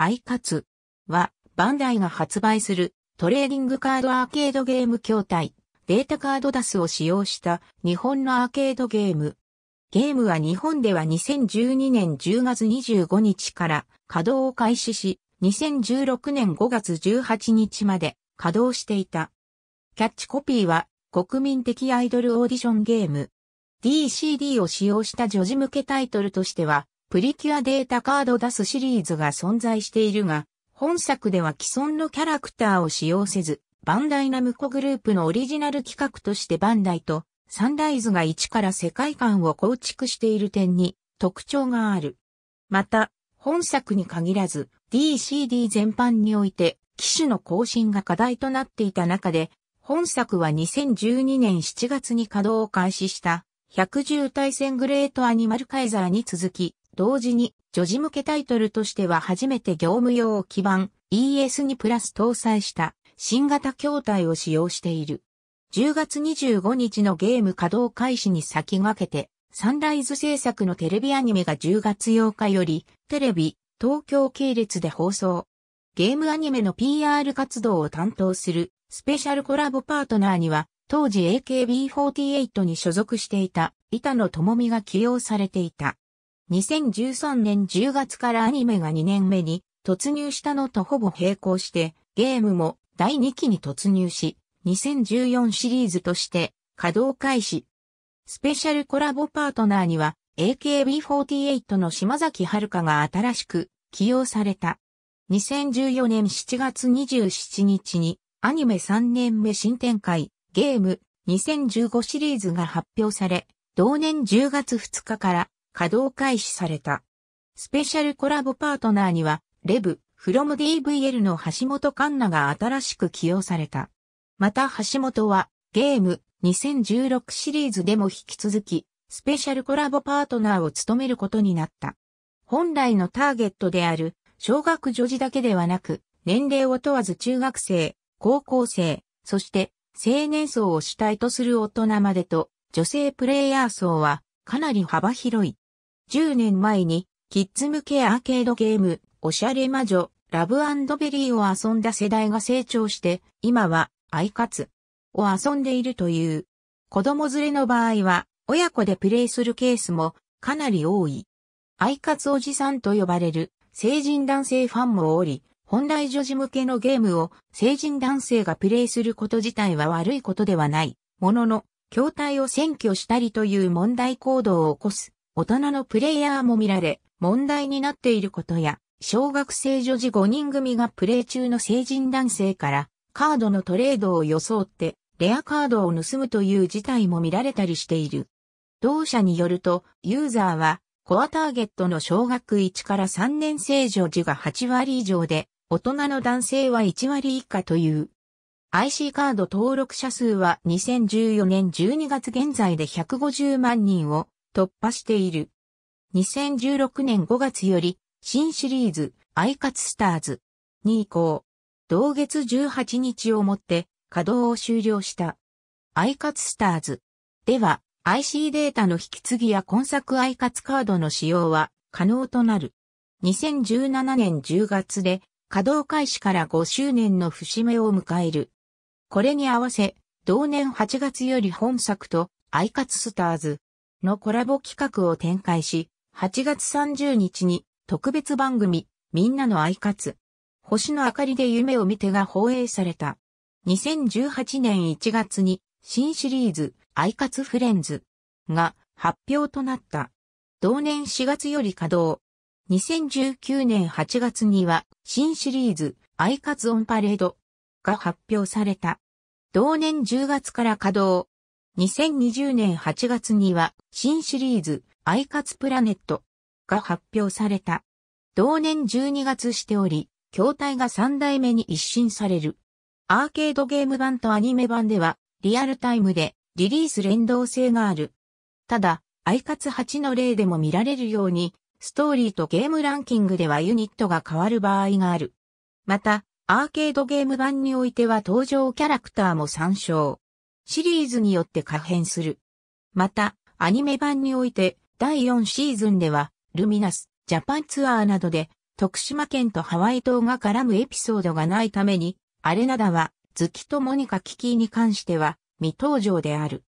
アイカツは、バンダイが発売するトレーディングカードアーケードゲーム筐体、データカードダスを使用した日本のアーケードゲーム。ゲームは日本では2012年10月25日から稼働を開始し、2016年5月18日まで稼働していた。キャッチコピーは国民的アイドルオーディションゲーム。DCD を使用した女児向けタイトルとしてはプリキュアデータカード出すシリーズが存在しているが、本作では既存のキャラクターを使用せず、バンダイナムコグループのオリジナル企画としてバンダイとサンライズが一から世界観を構築している点に特徴がある。また、本作に限らず DCD 全般において機種の更新が課題となっていた中で、本作は2012年7月に稼働を開始した110対戦グレートアニマルカイザーに続き、同時に、女児向けタイトルとしては初めて業務用基板 ES にプラス搭載した新型筐体を使用している。10月25日のゲーム稼働開始に先駆けて、サンライズ制作のテレビアニメが10月8日より、テレビ、東京系列で放送。ゲームアニメの PR 活動を担当するスペシャルコラボパートナーには、当時 AKB48 に所属していた板野智美が起用されていた。2013年10月からアニメが2年目に突入したのとほぼ並行して、ゲームも第2期に突入し、2014シリーズとして稼働開始。スペシャルコラボパートナーには AKB48 の島崎遥が新しく起用された。2014年7月27日にアニメ3年目新展開ゲーム2015シリーズが発表され、同年10月2日から稼働開始された。スペシャルコラボパートナーには、レブ、フロム DVL の橋本環奈が新しく起用された。また橋本は、ゲーム2016シリーズでも引き続き、スペシャルコラボパートナーを務めることになった。本来のターゲットである、小学女児だけではなく、年齢を問わず中学生、高校生、そして青年層を主体とする大人までと、女性プレイヤー層はかなり幅広い。10年前に、キッズ向けアーケードゲーム、おしゃれ魔女、ラブベリーを遊んだ世代が成長して、今は、アイカツを遊んでいるという。子供連れの場合は、親子でプレイするケースもかなり多い。アイカツおじさんと呼ばれる成人男性ファンもおり、本来女児向けのゲームを成人男性がプレイすること自体は悪いことではない。ものの、筐体を占拠したりという問題行動を起こす大人のプレイヤーも見られ、問題になっていることや、小学生女児5人組がプレイ中の成人男性からカードのトレードを装ってレアカードを盗むという事態も見られたりしている。同社によると、ユーザーはコアターゲットの小学1から3年生女児が8割以上で、大人の男性は1割以下という。IC カード登録者数は2014年12月現在で150万人を突破している。2016年5月より新シリーズアイカツスターズに移行。同月18日をもって稼働を終了した。アイカツスターズでは IC データの引き継ぎや今作アイカツカードの使用は可能となる。2017年10月で稼働開始から5周年の節目を迎える。これに合わせ、同年8月より本作とアイカツスターズのコラボ企画を展開し、8月30日に特別番組、みんなのアイカツ、星の明かりで夢を見てが放映された。2018年1月に新シリーズ、アイカツフレンズが発表となった。同年4月より稼働。2019年8月には新シリーズ、アイカツオンパレードが発表された。同年10月から稼働。2020年8月には新シリーズアイカツプラネットが発表された。同年12月しており、筐体が3代目に一新される。アーケードゲーム版とアニメ版ではリアルタイムでリリース連動性がある。ただ、アイカツ8の例でも見られるように、ストーリーとゲームランキングではユニットが変わる場合がある。また、アーケードゲーム版においては登場キャラクターも参照。シリーズによって可変する。また、アニメ版において、第4シーズンでは、ルミナス、ジャパンツアーなどで、徳島県とハワイ島が絡むエピソードがないために、アレナダは、月とモニカ・キキーに関しては、未登場である。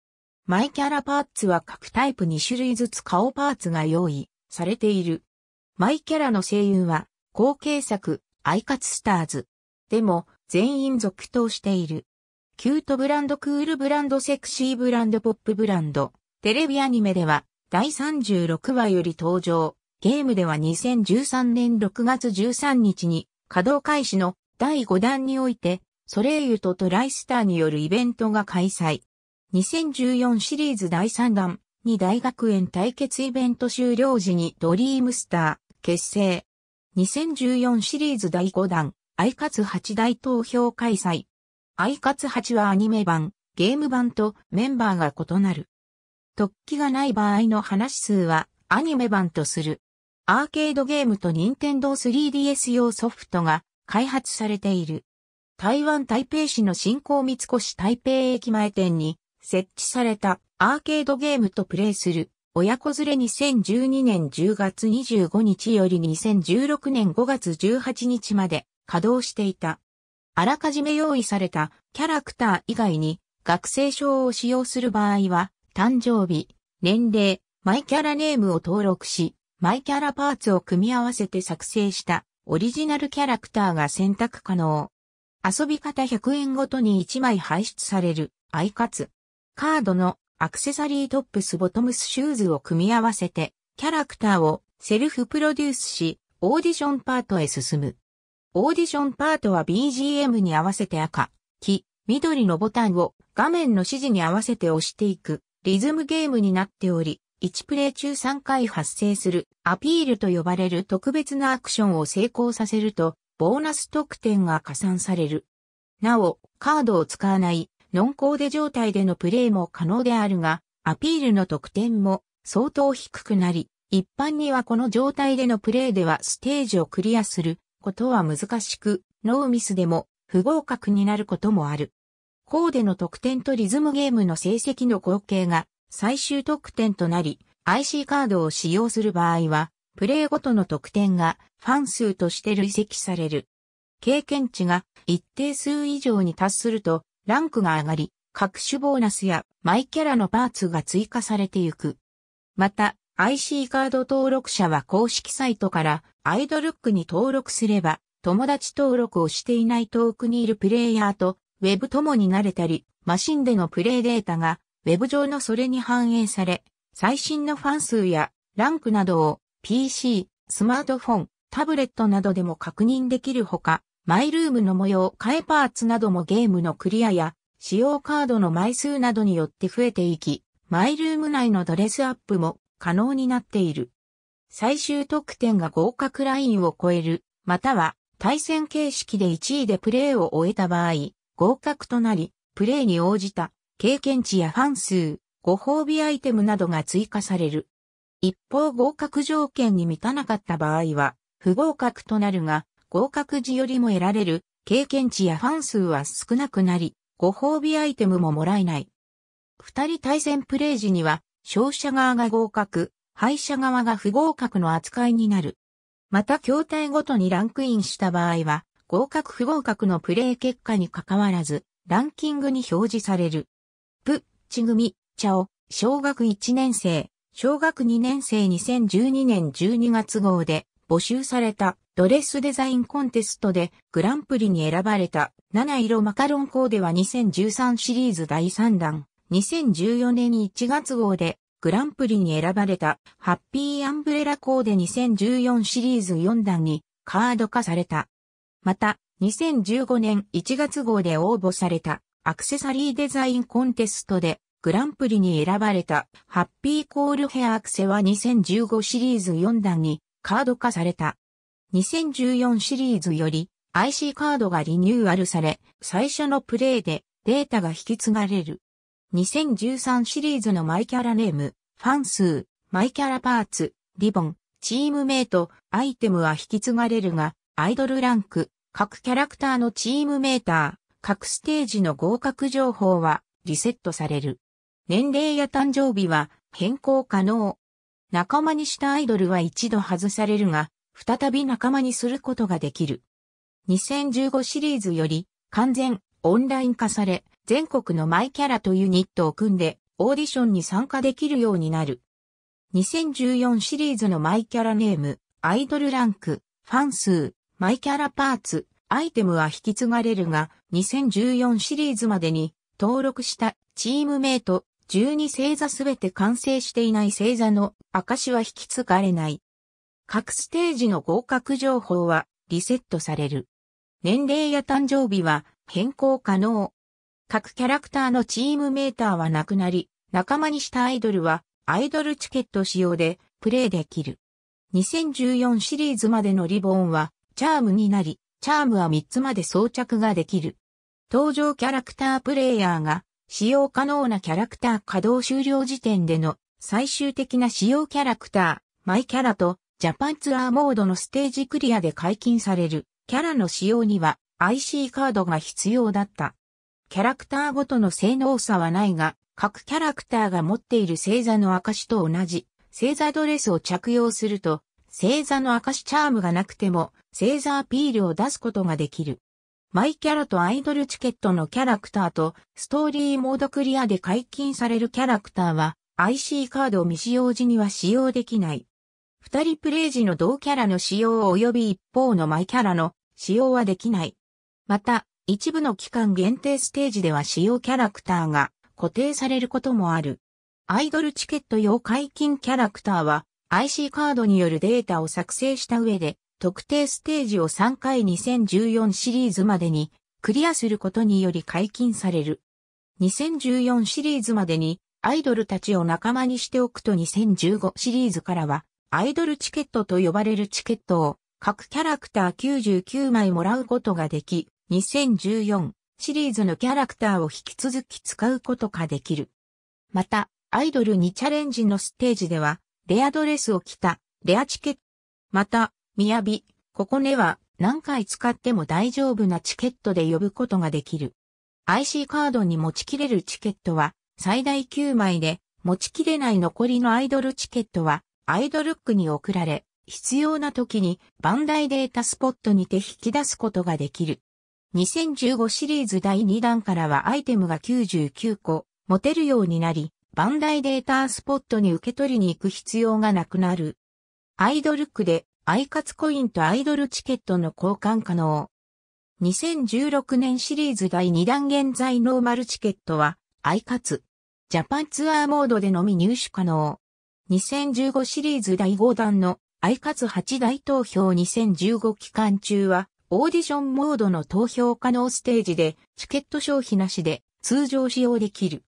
マイキャラパーツは各タイプ2種類ずつ顔パーツが用意されている。マイキャラの声優は、後継作、アイカツスターズ。でも、全員続投している。キュートブランド、クールブランド、セクシーブランド、ポップブランド。テレビアニメでは第36話より登場。ゲームでは2013年6月13日に稼働開始の第5弾において、ソレイユとトライスターによるイベントが開催。2014シリーズ第3弾に大学園対決イベント終了時にドリームスター結成。2014シリーズ第5弾、アイカツ8大投票開催。アイカツ8はアニメ版、ゲーム版とメンバーが異なる。突起がない場合の話数はアニメ版とする。アーケードゲームと任天堂 3DS 用ソフトが開発されている。台湾台北市の新興三越台北駅前店に設置されたアーケードゲームとプレイする親子連れ2012年10月25日より2016年5月18日まで稼働していた。あらかじめ用意されたキャラクター以外に学生証を使用する場合は、誕生日、年齢、マイキャラネームを登録し、マイキャラパーツを組み合わせて作成したオリジナルキャラクターが選択可能。遊び方100円ごとに1枚排出される、アイカツ。カードのアクセサリートップスボトムスシューズを組み合わせて、キャラクターをセルフプロデュースし、オーディションパートへ進む。オーディションパートは BGM に合わせて赤、黄、緑のボタンを画面の指示に合わせて押していくリズムゲームになっており、1プレイ中3回発生するアピールと呼ばれる特別なアクションを成功させると、ボーナス得点が加算される。なお、カードを使わないノンコーデ状態でのプレイも可能であるが、アピールの得点も相当低くなり、一般にはこの状態でのプレイではステージをクリアすることは難しく、ノーミスでも不合格になることもある。コーデの得点とリズムゲームの成績の合計が最終得点となり、IC カードを使用する場合は、プレイごとの得点がファン数として累積される。経験値が一定数以上に達すると、ランクが上がり、各種ボーナスやマイキャラのパーツが追加されていく。また、IC カード登録者は公式サイトからアイドルックに登録すれば、友達登録をしていない遠くにいるプレイヤーと、ウェブともに慣れたり、マシンでのプレイデータが、ウェブ上のそれに反映され、最新のファン数やランクなどを PC、スマートフォン、タブレットなどでも確認できるほか、マイルームの模様、替えパーツなどもゲームのクリアや、使用カードの枚数などによって増えていき、マイルーム内のドレスアップも可能になっている。最終得点が合格ラインを超える、または対戦形式で1位でプレーを終えた場合、合格となり、プレーに応じた経験値やファン数、ご褒美アイテムなどが追加される。一方合格条件に満たなかった場合は、不合格となるが、合格時よりも得られる経験値やファン数は少なくなり、ご褒美アイテムももらえない。二人対戦プレイ時には、勝者側が合格、敗者側が不合格の扱いになる。また筐体ごとにランクインした場合は、合格不合格のプレイ結果に関わらず、ランキングに表示される。プ、ち組、茶を、小学1年生、小学2年生2012年12月号で募集されたドレスデザインコンテストでグランプリに選ばれた七色マカロンコーデは2013シリーズ第3弾2014年1月号でグランプリに選ばれたハッピーアンブレラコーデ2014シリーズ4段にカード化された。また、2015年1月号で応募されたアクセサリーデザインコンテストでグランプリに選ばれたハッピーコールヘアアクセは2015シリーズ4段にカード化された。2014シリーズより IC カードがリニューアルされ、最初のプレイでデータが引き継がれる。2013シリーズのマイキャラネーム、ファン数、マイキャラパーツ、リボン、チームメイト、アイテムは引き継がれるが、アイドルランク、各キャラクターのチームメーター、各ステージの合格情報はリセットされる。年齢や誕生日は変更可能。仲間にしたアイドルは一度外されるが、再び仲間にすることができる。2015シリーズより完全オンライン化され、全国のマイキャラとユニットを組んでオーディションに参加できるようになる。2014シリーズのマイキャラネーム、アイドルランク、ファン数、マイキャラパーツ、アイテムは引き継がれるが、2014シリーズまでに登録したチームメイト12星座すべて完成していない星座の証は引き継がれない。各ステージの合格情報はリセットされる。年齢や誕生日は変更可能。各キャラクターのチームメーターはなくなり、仲間にしたアイドルはアイドルチケット仕様でプレイできる。2014シリーズまでのリボンはチャームになり、チャームは3つまで装着ができる。登場キャラクタープレイヤーが使用可能なキャラクター稼働終了時点での最終的な使用キャラクター、マイキャラとジャパンツアーモードのステージクリアで解禁されるキャラの使用には IC カードが必要だった。キャラクターごとの性能差はないが、各キャラクターが持っている星座の証と同じ、星座ドレスを着用すると、星座の証チャームがなくても、星座アピールを出すことができる。マイキャラとアイドルチケットのキャラクターと、ストーリーモードクリアで解禁されるキャラクターは、IC カード未使用時には使用できない。二人プレイ時の同キャラの使用及び一方のマイキャラの使用はできない。また、一部の期間限定ステージでは使用キャラクターが固定されることもある。アイドルチケット用解禁キャラクターは IC カードによるデータを作成した上で特定ステージを3回2014シリーズまでにクリアすることにより解禁される。2014シリーズまでにアイドルたちを仲間にしておくと2015シリーズからはアイドルチケットと呼ばれるチケットを各キャラクター99枚もらうことができ、2014シリーズのキャラクターを引き続き使うことができる。また、アイドルにチャレンジのステージでは、レアドレスを着た、レアチケット。また、みやび、ここねは何回使っても大丈夫なチケットで呼ぶことができる。IC カードに持ちきれるチケットは最大9枚で、持ちきれない残りのアイドルチケットはアイドルックに送られ、必要な時にバンダイデータスポットにて引き出すことができる。2015シリーズ第2弾からはアイテムが99個持てるようになり、バンダイデータスポットに受け取りに行く必要がなくなる。アイドル区でアイカツコインとアイドルチケットの交換可能。2016年シリーズ第2弾現在ノーマルチケットはアイカツ。ジャパンツアーモードでのみ入手可能。2015シリーズ第5弾のアイカツ8大投票2015期間中はオーディションモードの投票可能ステージで、チケット消費なしで通常使用できる。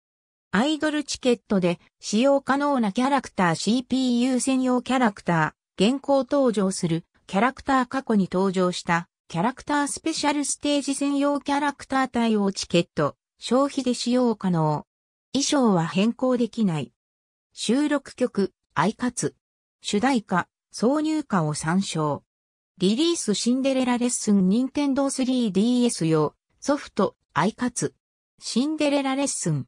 アイドルチケットで使用可能なキャラクター CPU 専用キャラクター、現行登場するキャラクター過去に登場したキャラクタースペシャルステージ専用キャラクター対応チケット、消費で使用可能。衣装は変更できない。収録曲、アイカツ、主題歌、挿入歌を参照。リリースシンデレラレッスン任天堂 3DS 用ソフトアイカツシンデレラレッスン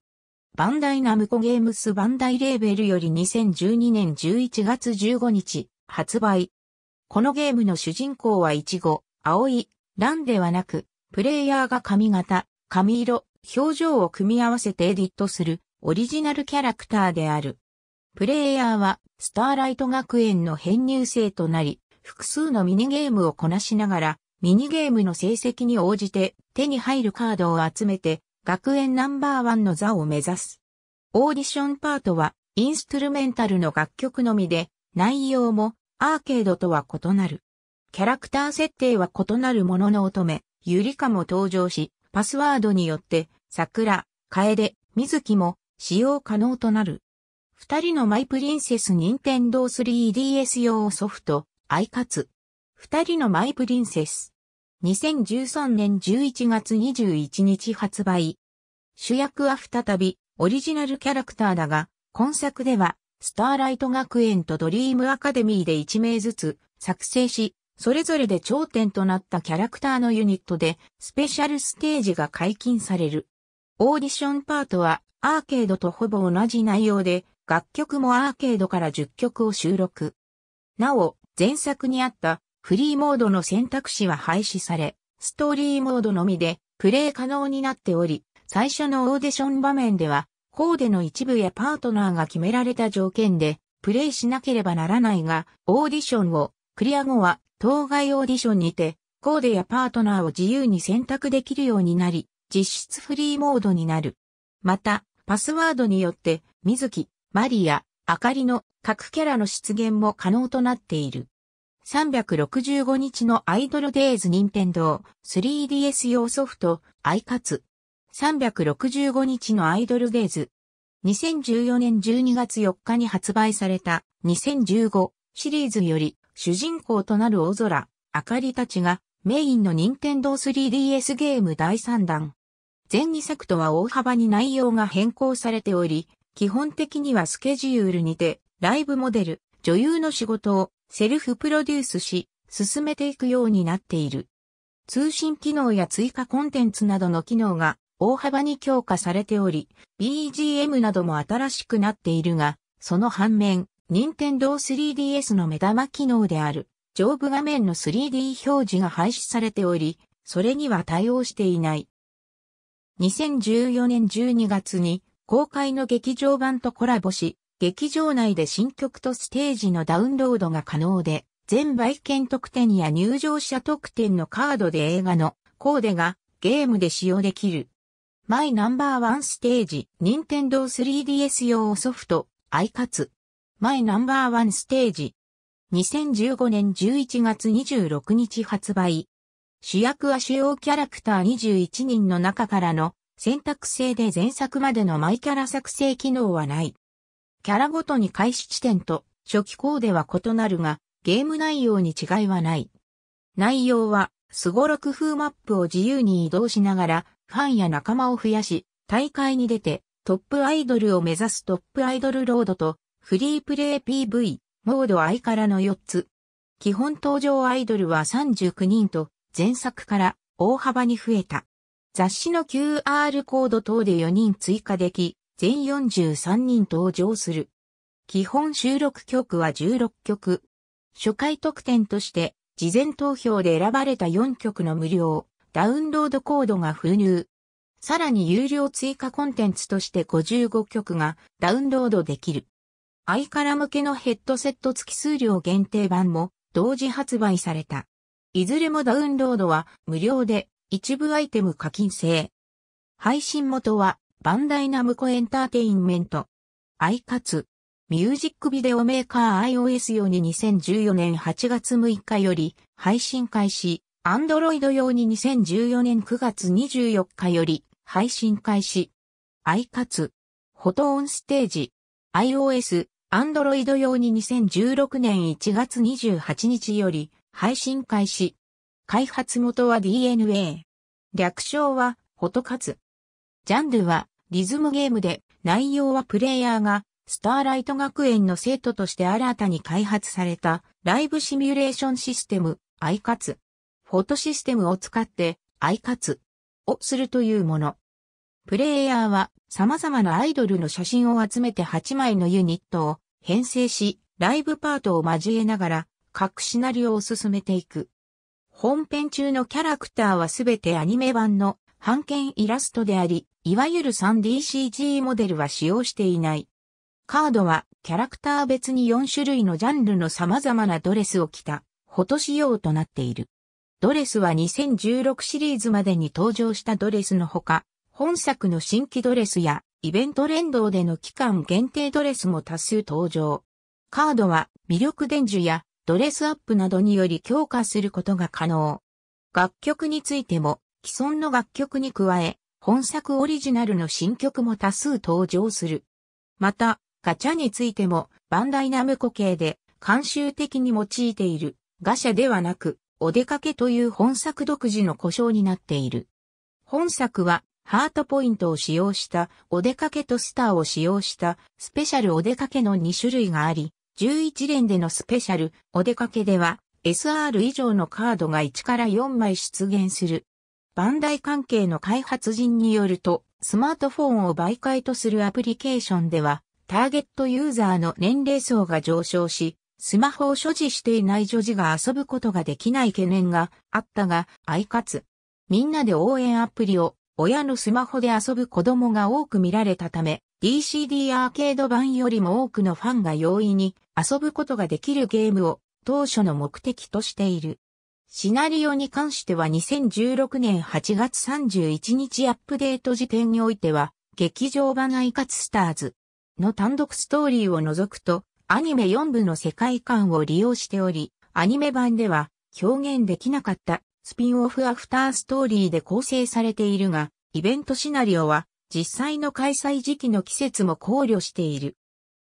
バンダイナムコゲームスバンダイレーベルより2012年11月15日発売このゲームの主人公はイチゴ、青い、ランではなく、プレイヤーが髪型、髪色、表情を組み合わせてエディットするオリジナルキャラクターである。プレイヤーはスターライト学園の編入生となり、複数のミニゲームをこなしながら、ミニゲームの成績に応じて手に入るカードを集めて学園ナンバーワンの座を目指す。オーディションパートはインストゥルメンタルの楽曲のみで内容もアーケードとは異なる。キャラクター設定は異なるものの乙女、ゆりかも登場し、パスワードによって桜、楓、水木も使用可能となる。二人のマイプリンセスニンテンドー・ 3DS 用ソフト、アイカツ。二人のマイプリンセス。2013年11月21日発売。主役は再び、オリジナルキャラクターだが、今作では、スターライト学園とドリームアカデミーで一名ずつ作成し、それぞれで頂点となったキャラクターのユニットで、スペシャルステージが解禁される。オーディションパートは、アーケードとほぼ同じ内容で、楽曲もアーケードから10曲を収録。なお、前作にあったフリーモードの選択肢は廃止され、ストーリーモードのみでプレイ可能になっており、最初のオーディション場面では、コーデの一部やパートナーが決められた条件で、プレイしなければならないが、オーディションをクリア後は、当該オーディションにて、コーデやパートナーを自由に選択できるようになり、実質フリーモードになる。また、パスワードによって、水木、マリア、あかりの各キャラの出現も可能となっている。365日のアイドルデイズ任天堂 3DS 用ソフト、アイカツ。365日のアイドルデイズ。2014年12月4日に発売された2015シリーズより主人公となる大空、あかりたちがメインの任天堂 3DS ゲーム第3弾。前2作とは大幅に内容が変更されており、基本的にはスケジュールにてライブモデル、女優の仕事をセルフプロデュースし、進めていくようになっている。通信機能や追加コンテンツなどの機能が大幅に強化されており、BGM なども新しくなっているが、その反面、任天堂 3DS の目玉機能である、上部画面の 3D 表示が廃止されており、それには対応していない。2014年12月に公開の劇場版とコラボし、劇場内で新曲とステージのダウンロードが可能で、全売券特典や入場者特典のカードで映画のコーデがゲームで使用できる。マイナンバーワンステージ、任天堂 3DS 用ソフト、アイカツ。マイナンバーワンステージ。2015年11月26日発売。主役は主要キャラクター21人の中からの選択制で前作までのマイキャラ作成機能はない。キャラごとに開始地点と初期コーデは異なるが、ゲーム内容に違いはない。内容は、すごろく風マップを自由に移動しながら、ファンや仲間を増やし、大会に出て、トップアイドルを目指すトップアイドルロードと、フリープレイ PV、モードアイからの4つ。基本登場アイドルは39人と、前作から大幅に増えた。雑誌の QR コード等で4人追加でき、全43人登場する。基本収録曲は16曲。初回特典として、事前投票で選ばれた4曲の無料、ダウンロードコードが封入。さらに有料追加コンテンツとして55曲がダウンロードできる。アイカラ向けのヘッドセット付き数量限定版も同時発売された。いずれもダウンロードは無料で一部アイテム課金制。配信元はバンダイナムコエンターテインメント。アイカツ。ミュージックビデオメーカー iOS 用に2014年8月6日より配信開始。アンドロイド用に2014年9月24日より配信開始。アイカツ。フォトオンステージ。iOS、アンドロイド用に2016年1月28日より配信開始。開発元は DNA。略称は、フォトカツ。ジャンルはリズムゲームで内容はプレイヤーがスターライト学園の生徒として新たに開発されたライブシミュレーションシステム、アイカツ。フォトシステムを使ってアイカツをするというもの。プレイヤーは様々なアイドルの写真を集めて8枚のユニットを編成し、ライブパートを交えながら各シナリオを進めていく。本編中のキャラクターはすべてアニメ版の版権イラストであり、いわゆる 3DCG モデルは使用していない。カードはキャラクター別に4種類のジャンルの様々なドレスを着たフォト仕様となっている。ドレスは2016シリーズまでに登場したドレスのほか、本作の新規ドレスやイベント連動での期間限定ドレスも多数登場。カードは魅力伝授やドレスアップなどにより強化することが可能。楽曲についても既存の楽曲に加え、本作オリジナルの新曲も多数登場する。また、ガチャについても、バンダイナムコ系で、監修的に用いている、ガシャではなく、お出かけという本作独自の故障になっている。本作は、ハートポイントを使用したお出かけとスターを使用したスペシャルお出かけの2種類があり、11連でのスペシャルお出かけでは SR 以上のカードが1から4枚出現するバンダイ関係の開発人によると、スマートフォンを媒介とするアプリケーションでは、ターゲットユーザーの年齢層が上昇し、スマホを所持していない女児が遊ぶことができない懸念があったが、相かつ、みんなで応援アプリを親のスマホで遊ぶ子供が多く見られたため、DCD アーケード版よりも多くのファンが容易に遊ぶことができるゲームを当初の目的としている。シナリオに関しては2016年8月31日アップデート時点においては、劇場版アイカツスターズの単独ストーリーを除くと、アニメ4部の世界観を利用しており、アニメ版では表現できなかったスピンオフアフターストーリーで構成されているが、イベントシナリオは実際の開催時期の季節も考慮している。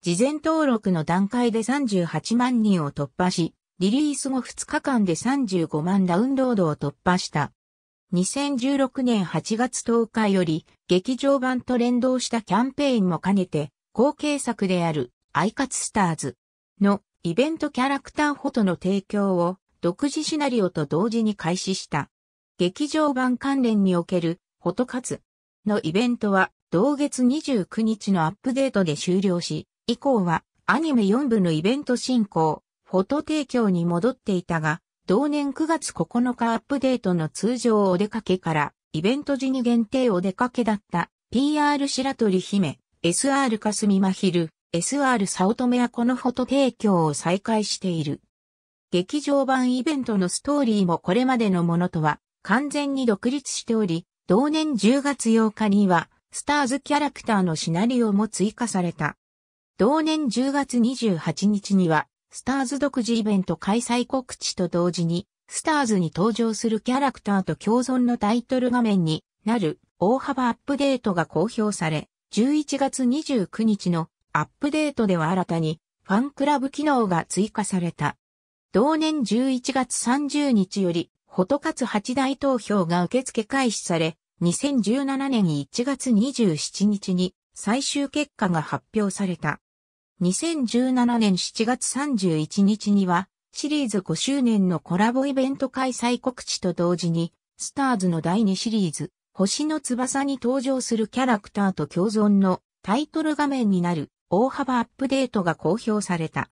事前登録の段階で38万人を突破し、リリース後2日間で35万ダウンロードを突破した。2016年8月10日より劇場版と連動したキャンペーンも兼ねて、後継作であるアイカツスターズのイベントキャラクターフォトの提供を独自シナリオと同時に開始した。劇場版関連におけるフォトカツのイベントは同月29日のアップデートで終了し、以降はアニメ4部のイベント進行、フォト提供に戻っていたが、同年9月9日アップデートの通常お出かけから、イベント時に限定お出かけだった、PR 白鳥姫、SR かすみまひる、SR 早乙女はこのフォト提供を再開している。劇場版イベントのストーリーもこれまでのものとは完全に独立しており、同年10月8日には、スターズキャラクターのシナリオも追加された。同年10月28日には、スターズ独自イベント開催告知と同時に、スターズに登場するキャラクターと共存のタイトル画面になる大幅アップデートが公表され、11月29日のアップデートでは新たにファンクラブ機能が追加された。同年11月30日より、ホトカツ8大投票が受付開始され、2017年1月27日に最終結果が発表された。2017年7月31日には、シリーズ5周年のコラボイベント開催告知と同時に、スターズの第2シリーズ、星の翼に登場するキャラクターと共存のタイトル画面になる大幅アップデートが公表された。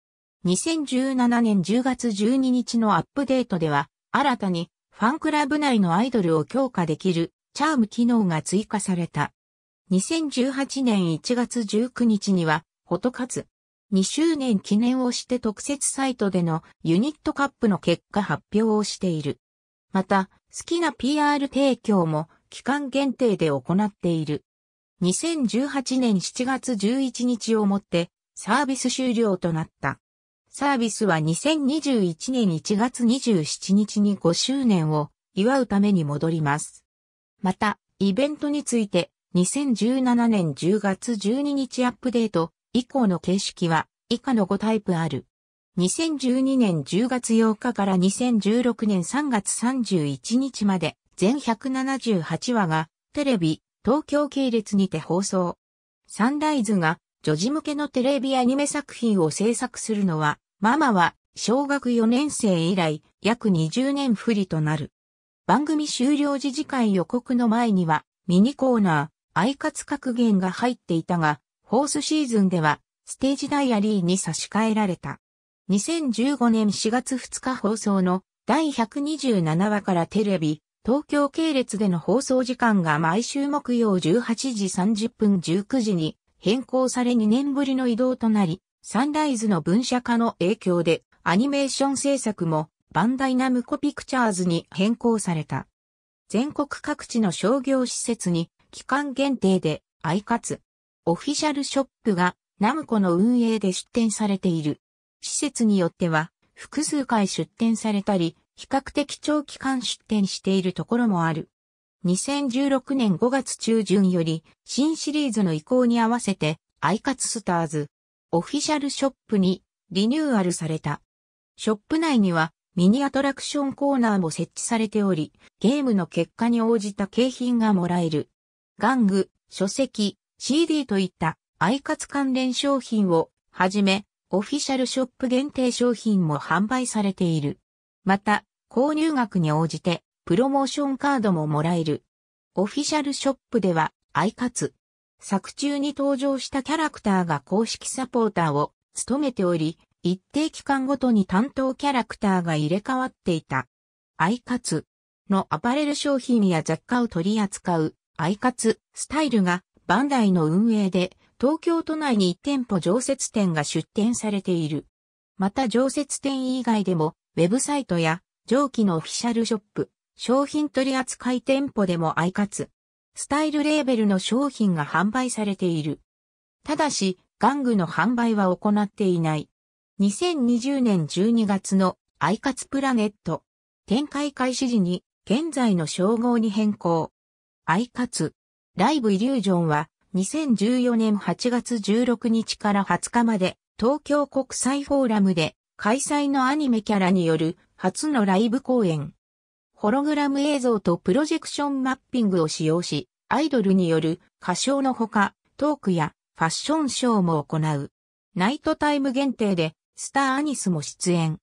2017年10月12日のアップデートでは、新たにファンクラブ内のアイドルを強化できるチャーム機能が追加された。2018年1月19日には、ホトカツ、2周年記念をして特設サイトでのユニットカップの結果発表をしている。また、好きな PR 提供も期間限定で行っている。2018年7月11日をもってサービス終了となった。サービスは2021年1月27日に5周年を祝うために戻ります。また、イベントについて2017年10月12日アップデート以降の形式は以下の5タイプある。2012年10月8日から2016年3月31日まで全178話がテレビ、東京系列にて放送。サンライズが女児向けのテレビアニメ作品を制作するのは、ママは小学4年生以来約20年不利となる。番組終了時次回予告の前にはミニコーナー、アイカツ格言が入っていたが、フォースシーズンでは、ステージダイアリーに差し替えられた。2015年4月2日放送の第127話からテレビ、東京系列での放送時間が毎週木曜18時30分19時に変更され2年ぶりの移動となり、サンライズの分社化の影響でアニメーション制作もバンダイナムコピクチャーズに変更された。全国各地の商業施設に期間限定でアイカツ、オフィシャルショップがナムコの運営で出展されている。施設によっては複数回出展されたり、比較的長期間出展しているところもある。2016年5月中旬より新シリーズの移行に合わせてアイカツスターズオフィシャルショップにリニューアルされた。ショップ内にはミニアトラクションコーナーも設置されており、ゲームの結果に応じた景品がもらえる。玩具、書籍、CD といったアイカツ関連商品をはじめ、オフィシャルショップ限定商品も販売されている。また、購入額に応じて、プロモーションカードももらえる。オフィシャルショップでは、アイカツ。作中に登場したキャラクターが公式サポーターを務めており、一定期間ごとに担当キャラクターが入れ替わっていた。アイカツのアパレル商品や雑貨を取り扱うアイカツスタイルがバンダイの運営で、東京都内に1店舗常設店が出店されている。また常設店以外でも、ウェブサイトや、上記のオフィシャルショップ、商品取扱店舗でもアイカツ、スタイルレーベルの商品が販売されている。ただし、玩具の販売は行っていない。2020年12月のアイカツプラネット展開開始時に現在の称号に変更。アイカツライブイリュージョンは2014年8月16日から20日まで東京国際フォーラムで開催のアニメキャラによる初のライブ公演。ホログラム映像とプロジェクションマッピングを使用し、アイドルによる歌唱のほか、トークやファッションショーも行う。ナイトタイム限定で、スターアニスも出演。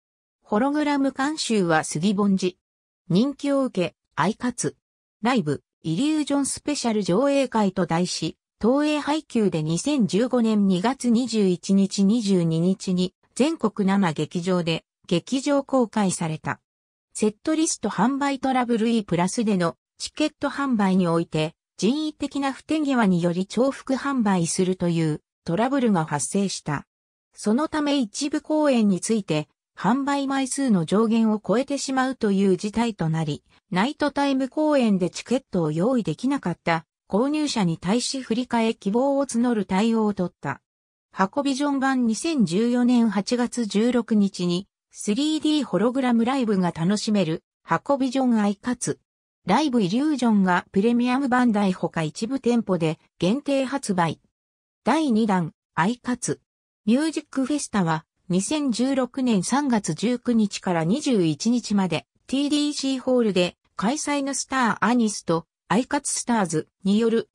ホログラム監修は杉凡寺。人気を受け、アイカツ。ライブ、イリュージョンスペシャル上映会と題し、東映配給で2015年2月21日22日に全国生劇場で劇場公開された。セットリスト販売トラブル E プラスでのチケット販売において人為的な不手際により重複販売するというトラブルが発生した。そのため一部公演について販売枚数の上限を超えてしまうという事態となり、ナイトタイム公演でチケットを用意できなかった購入者に対し振り替え希望を募る対応を取った。ハコビジョン版2014年8月16日に 3D ホログラムライブが楽しめるハコビジョンアイカツ。ライブイリュージョンがプレミアムバンダイ他一部店舗で限定発売。第2弾、アイカツ。ミュージックフェスタは2016年3月19日から21日まで TDC ホールで開催のスターアニスとアイカツスターズによる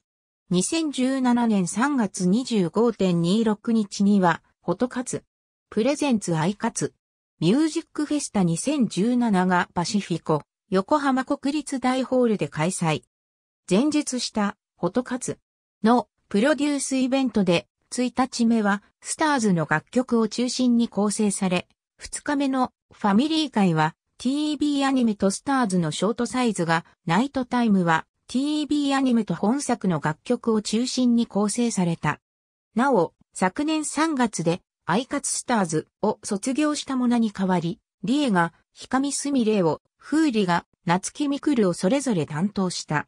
2017年3月25.26日にはフォトカツプレゼンツアイカツミュージックフェスタ2017がパシフィコ横浜国立大ホールで開催前日したフォトカツのプロデュースイベントで1日目は、スターズの楽曲を中心に構成され、2日目のファミリー会は、TV アニメとスターズのショートサイズが、ナイトタイムは、TV アニメと本作の楽曲を中心に構成された。なお、昨年3月で、アイカツスターズを卒業したものに代わり、リエが、ヒカミスミレを、フーリが、夏木ミクルをそれぞれ担当した。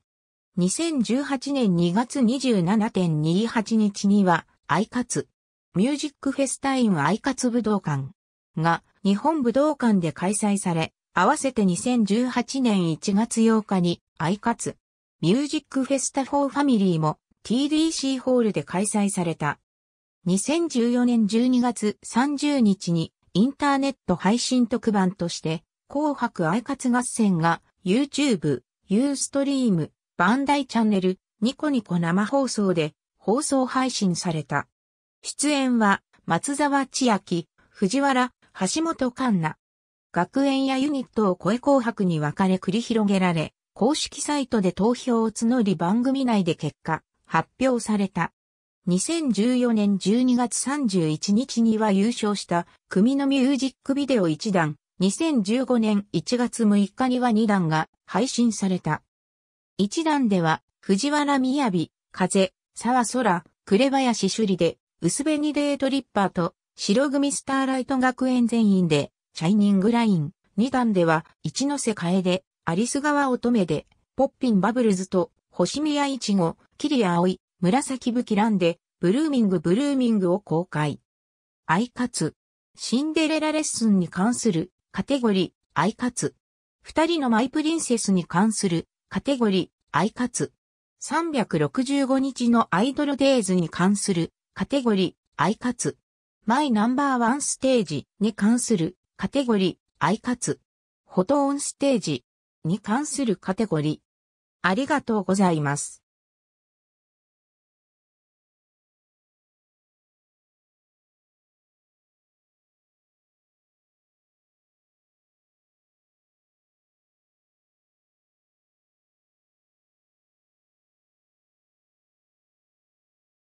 2018年2月27.28日には、アイカツ、ミュージックフェスタインアイカツ武道館が日本武道館で開催され、合わせて2018年1月8日にアイカツ、ミュージックフェスタ4ファミリーも TDC ホールで開催された。2014年12月30日にインターネット配信特番として紅白アイカツ合戦が YouTube、Ustream、バンダイチャンネル、ニコニコ生放送で放送配信された。出演は松沢千秋、藤原、橋本環奈。学園やユニットを超え紅白に分かれ繰り広げられ、公式サイトで投票を募り番組内で結果、発表された。2014年12月31日には優勝した組のミュージックビデオ1弾、2015年1月6日には2弾が配信された。1弾では藤原雅、風、沢空、紅林朱里で、薄紅デートリッパーと、白組スターライト学園全員で、チャイニングライン、二段では、一ノ瀬デ、アリス川乙女で、ポッピンバブルズと、星宮いちご、オ葵、紫吹ンで、ブルーミングブルーミングを公開。アイカツ。シンデレラレッスンに関するカテゴリー、アイカツ。二人のマイプリンセスに関するカテゴリー、アイカツ。365日のアイドルデイズに関するカテゴリー、アイカツ。マイナンバーワンステージに関するカテゴリー、アイカツ。フォトオンステージに関するカテゴリー。ありがとうございます。